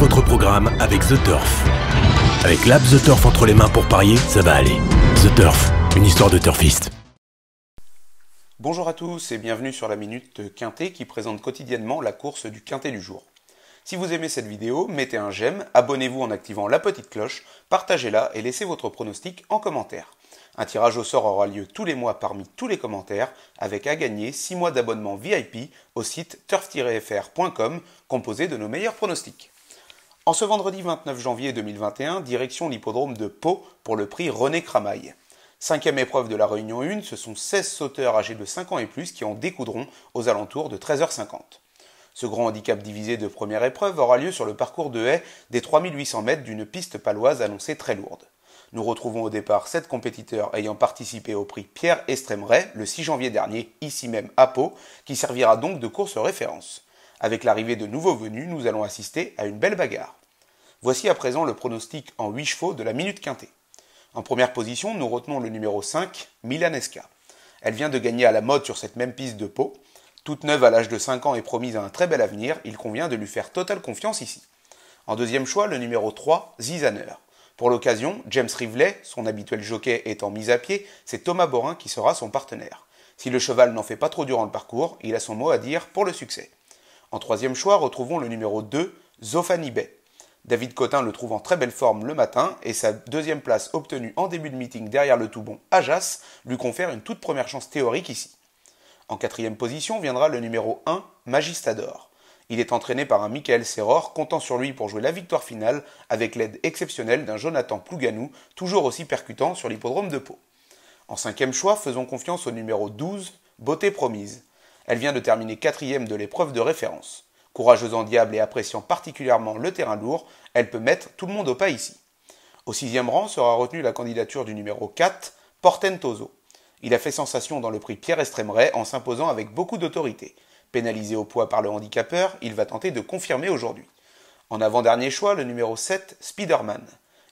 votre programme avec The Turf. Avec l'app The Turf entre les mains pour parier, ça va aller. The Turf, une histoire de turfiste. Bonjour à tous et bienvenue sur la Minute Quintet qui présente quotidiennement la course du Quintet du jour. Si vous aimez cette vidéo, mettez un j'aime, abonnez-vous en activant la petite cloche, partagez-la et laissez votre pronostic en commentaire. Un tirage au sort aura lieu tous les mois parmi tous les commentaires, avec à gagner 6 mois d'abonnement VIP au site turf-fr.com composé de nos meilleurs pronostics. En ce vendredi 29 janvier 2021, direction l'hippodrome de Pau pour le prix René Cramaille. Cinquième épreuve de la Réunion 1, ce sont 16 sauteurs âgés de 5 ans et plus qui en découdront aux alentours de 13h50. Ce grand handicap divisé de première épreuve aura lieu sur le parcours de haie des 3800 mètres d'une piste paloise annoncée très lourde. Nous retrouvons au départ sept compétiteurs ayant participé au prix Pierre Estrémeret le 6 janvier dernier, ici même à Pau, qui servira donc de course référence. Avec l'arrivée de nouveaux venus, nous allons assister à une belle bagarre. Voici à présent le pronostic en 8 chevaux de la Minute Quintée. En première position, nous retenons le numéro 5, Milanesca. Elle vient de gagner à la mode sur cette même piste de peau. Toute neuve à l'âge de 5 ans et promise à un très bel avenir, il convient de lui faire totale confiance ici. En deuxième choix, le numéro 3, Zizaner. Pour l'occasion, James Rivlet, son habituel jockey étant mis à pied, c'est Thomas Borin qui sera son partenaire. Si le cheval n'en fait pas trop durant le parcours, il a son mot à dire pour le succès. En troisième choix, retrouvons le numéro 2, Zofani Bay. David Cotin le trouve en très belle forme le matin et sa deuxième place obtenue en début de meeting derrière le tout bon Ajas lui confère une toute première chance théorique ici. En quatrième position viendra le numéro 1, Magistador. Il est entraîné par un Michael Serror, comptant sur lui pour jouer la victoire finale avec l'aide exceptionnelle d'un Jonathan Plouganou, toujours aussi percutant sur l'hippodrome de Pau. En cinquième choix, faisons confiance au numéro 12, Beauté Promise. Elle vient de terminer quatrième de l'épreuve de référence. Courageuse en diable et appréciant particulièrement le terrain lourd, elle peut mettre tout le monde au pas ici. Au sixième rang sera retenue la candidature du numéro 4, Portentoso. Il a fait sensation dans le prix Pierre Estrémeret en s'imposant avec beaucoup d'autorité. Pénalisé au poids par le handicapeur, il va tenter de confirmer aujourd'hui. En avant-dernier choix, le numéro 7, Spiderman.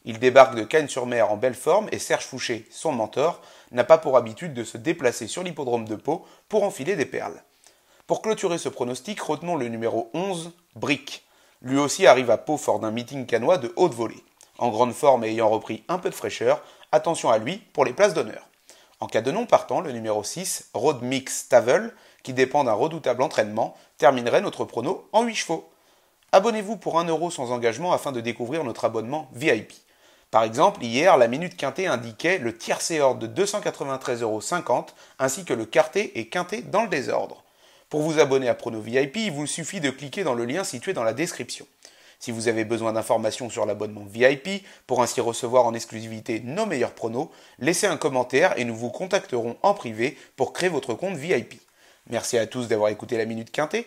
Il débarque de Cannes-sur-Mer en belle forme et Serge Fouché, son mentor, n'a pas pour habitude de se déplacer sur l'hippodrome de Pau pour enfiler des perles. Pour clôturer ce pronostic, retenons le numéro 11, Brick. Lui aussi arrive à Pau fort d'un meeting canois de haute volée. En grande forme et ayant repris un peu de fraîcheur, attention à lui pour les places d'honneur. En cas de non partant, le numéro 6, Road Mix Tavel, qui dépend d'un redoutable entraînement, terminerait notre prono en 8 chevaux. Abonnez-vous pour 1€ sans engagement afin de découvrir notre abonnement VIP. Par exemple, hier, la minute quintée indiquait le tiercé ordre de 293,50 ainsi que le quarté et quinté dans le désordre. Pour vous abonner à Prono VIP, il vous suffit de cliquer dans le lien situé dans la description. Si vous avez besoin d'informations sur l'abonnement VIP pour ainsi recevoir en exclusivité nos meilleurs pronos, laissez un commentaire et nous vous contacterons en privé pour créer votre compte VIP. Merci à tous d'avoir écouté la Minute Quintée.